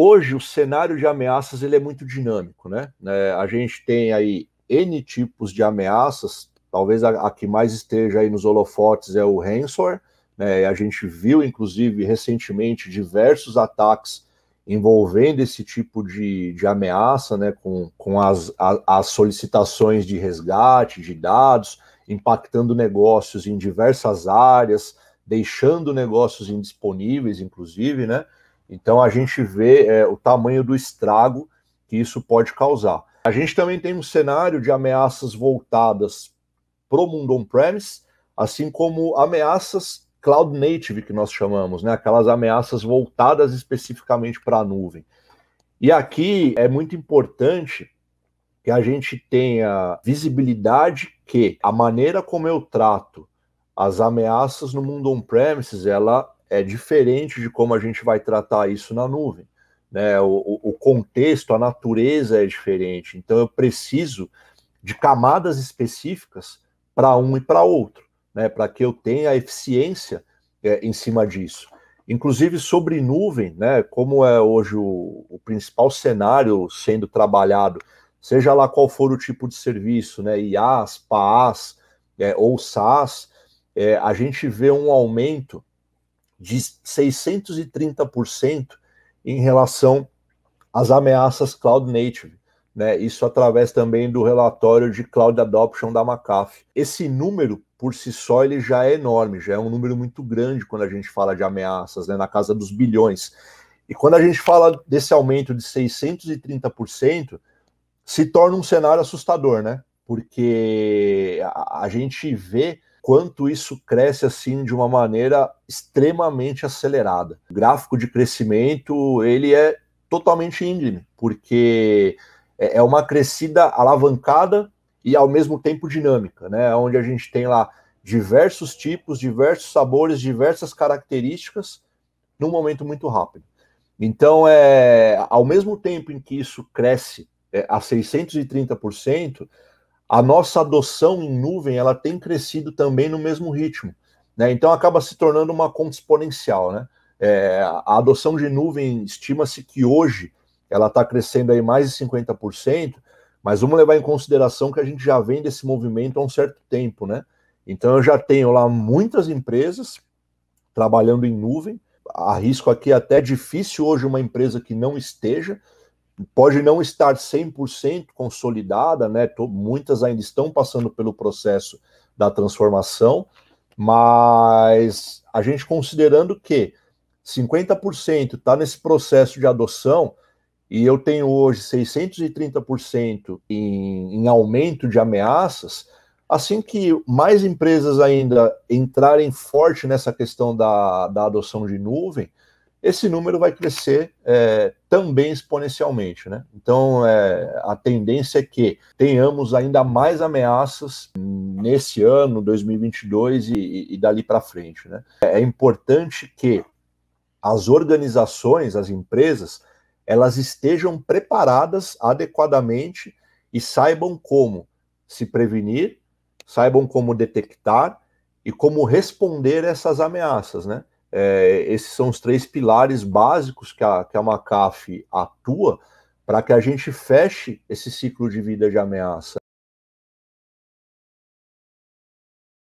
hoje o cenário de ameaças ele é muito dinâmico, né? É, a gente tem aí N tipos de ameaças, talvez a, a que mais esteja aí nos holofotes é o ransomware, né? A gente viu, inclusive, recentemente diversos ataques envolvendo esse tipo de, de ameaça, né? Com, com as, a, as solicitações de resgate de dados, impactando negócios em diversas áreas, deixando negócios indisponíveis, inclusive, né? Então a gente vê é, o tamanho do estrago que isso pode causar. A gente também tem um cenário de ameaças voltadas para o mundo on-premise, assim como ameaças cloud native, que nós chamamos, né? aquelas ameaças voltadas especificamente para a nuvem. E aqui é muito importante que a gente tenha visibilidade que a maneira como eu trato as ameaças no mundo on-premises, ela é diferente de como a gente vai tratar isso na nuvem. Né? O, o contexto, a natureza é diferente. Então eu preciso de camadas específicas para um e para outro, né? para que eu tenha eficiência é, em cima disso. Inclusive sobre nuvem, né? como é hoje o, o principal cenário sendo trabalhado, seja lá qual for o tipo de serviço, né? IaaS, PaaS é, ou SaaS, é, a gente vê um aumento de 630% em relação às ameaças cloud native. Né, isso através também do relatório de cloud adoption da McAfee. Esse número por si só ele já é enorme, já é um número muito grande quando a gente fala de ameaças, né, na casa dos bilhões. E quando a gente fala desse aumento de 630%, se torna um cenário assustador, né? Porque a, a gente vê quanto isso cresce assim de uma maneira extremamente acelerada. O gráfico de crescimento, ele é totalmente íngreme, porque é, é uma crescida alavancada e ao mesmo tempo dinâmica, né? Onde a gente tem lá diversos tipos, diversos sabores, diversas características num momento muito rápido. Então, é, ao mesmo tempo em que isso cresce é, a 630%, a nossa adoção em nuvem ela tem crescido também no mesmo ritmo. Né? Então acaba se tornando uma conta exponencial. Né? É, a adoção de nuvem estima-se que hoje ela está crescendo aí mais de 50%, mas vamos levar em consideração que a gente já vem desse movimento há um certo tempo. Né? Então eu já tenho lá muitas empresas trabalhando em nuvem. Arrisco aqui até difícil hoje uma empresa que não esteja, pode não estar 100% consolidada, né? muitas ainda estão passando pelo processo da transformação, mas a gente considerando que 50% está nesse processo de adoção e eu tenho hoje 630% em, em aumento de ameaças, assim que mais empresas ainda entrarem forte nessa questão da, da adoção de nuvem, esse número vai crescer é, também exponencialmente. Né? Então, é, a tendência é que tenhamos ainda mais ameaças nesse ano, 2022 e, e dali para frente. Né? É, é importante que as organizações, as empresas, elas estejam preparadas adequadamente e saibam como se prevenir, saibam como detectar e como responder a essas ameaças, né? É, esses são os três pilares básicos que a, que a MACAF atua para que a gente feche esse ciclo de vida de ameaça.